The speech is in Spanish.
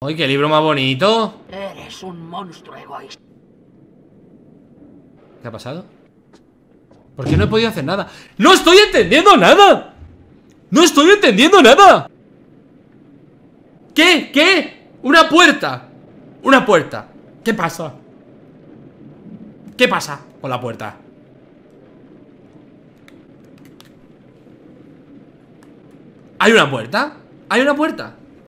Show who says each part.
Speaker 1: ¡Uy, qué libro más bonito!
Speaker 2: Eres un monstruo egoísta.
Speaker 1: ¿Qué ha pasado? ¿Por qué no he podido hacer nada? ¡No estoy entendiendo nada!
Speaker 3: ¡No estoy entendiendo nada! ¿Qué? ¿Qué? ¡Una puerta! ¡Una puerta! ¿Qué pasa? ¿Qué
Speaker 4: pasa con la puerta? ¿Hay una puerta? ¿Hay
Speaker 5: una puerta?